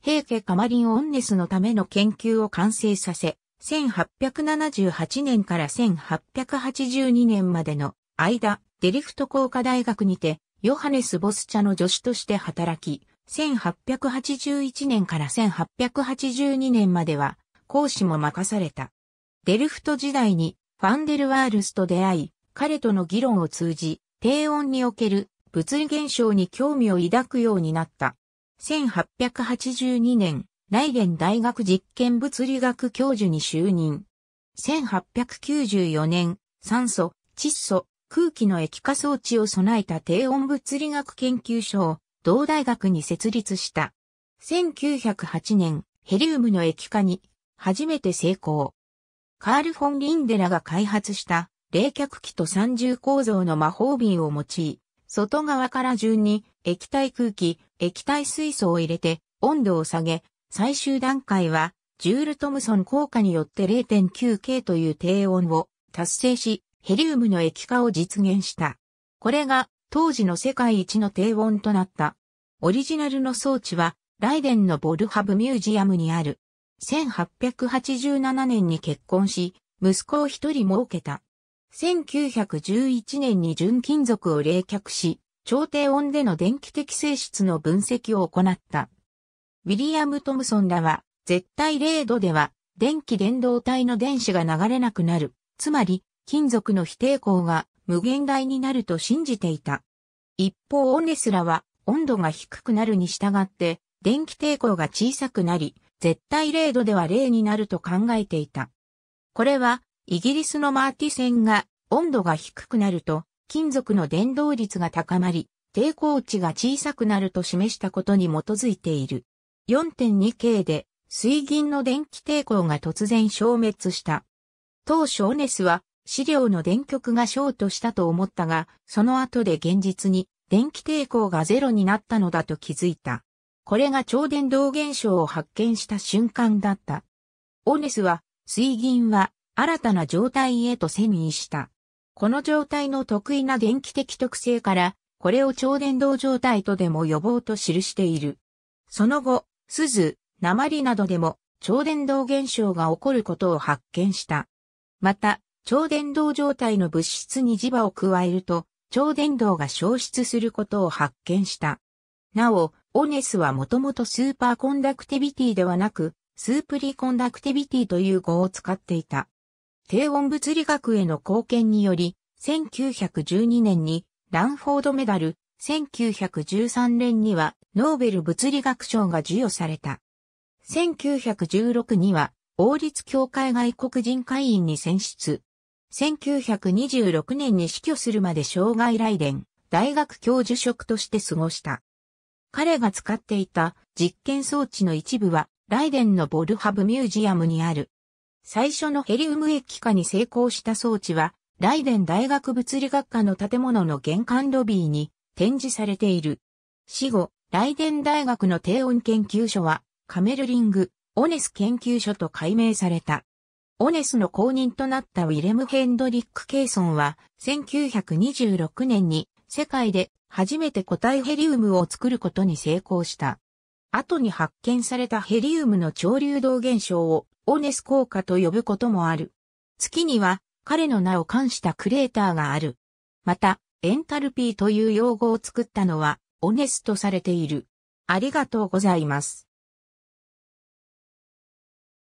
平家カマリン・オンネスのための研究を完成させ、1878年から1882年までの間、デリフト工科大学にて、ヨハネス・ボスチャの助手として働き、1881年から1882年までは、講師も任された。デルフト時代に、ファンデルワールスと出会い、彼との議論を通じ、低温における物理現象に興味を抱くようになった。1882年、来ン大学実験物理学教授に就任。1894年、酸素、窒素、空気の液化装置を備えた低温物理学研究所を同大学に設立した。1908年、ヘリウムの液化に初めて成功。カール・フォン・リンデラが開発した冷却器と三重構造の魔法瓶を用い、外側から順に液体空気、液体水素を入れて温度を下げ、最終段階はジュールトムソン効果によって 0.9K という低温を達成し、ヘリウムの液化を実現した。これが当時の世界一の低温となった。オリジナルの装置はライデンのボルハブミュージアムにある。1887年に結婚し、息子を一人設けた。1911年に純金属を冷却し、超低温での電気的性質の分析を行った。ウィリアム・トムソンらは、絶対0度では、電気伝導体の電子が流れなくなる、つまり、金属の非抵抗が無限大になると信じていた。一方、オネスらは、温度が低くなるに従って、電気抵抗が小さくなり、絶対0度では0になると考えていた。これは、イギリスのマーティ線が温度が低くなると金属の電動率が高まり、抵抗値が小さくなると示したことに基づいている。4.2K で水銀の電気抵抗が突然消滅した。当初オネスは資料の電極がショートしたと思ったが、その後で現実に電気抵抗がゼロになったのだと気づいた。これが超電導現象を発見した瞬間だった。オネスは水銀は新たな状態へと遷移した。この状態の得意な電気的特性から、これを超伝導状態とでも予防と記している。その後、鈴、鉛などでも超伝導現象が起こることを発見した。また、超伝導状態の物質に磁場を加えると、超伝導が消失することを発見した。なお、オネスはもともとスーパーコンダクティビティではなく、スープリコンダクティビティという語を使っていた。低温物理学への貢献により、1912年にランフォードメダル、1913年にはノーベル物理学賞が授与された。1916には王立協会外国人会員に選出。1926年に死去するまで障害来電、大学教授職として過ごした。彼が使っていた実験装置の一部は、ライデンのボルハブミュージアムにある最初のヘリウム液化に成功した装置は、ライデン大学物理学科の建物の玄関ロビーに展示されている。死後、ライデン大学の低温研究所は、カメルリング、オネス研究所と改名された。オネスの公認となったウィレム・ヘンドリック・ケイソンは、1926年に世界で初めて固体ヘリウムを作ることに成功した。後に発見されたヘリウムの潮流動現象をオネス効果と呼ぶこともある。月には彼の名を冠したクレーターがある。また、エンタルピーという用語を作ったのは、オネスとされている。ありがとうございます。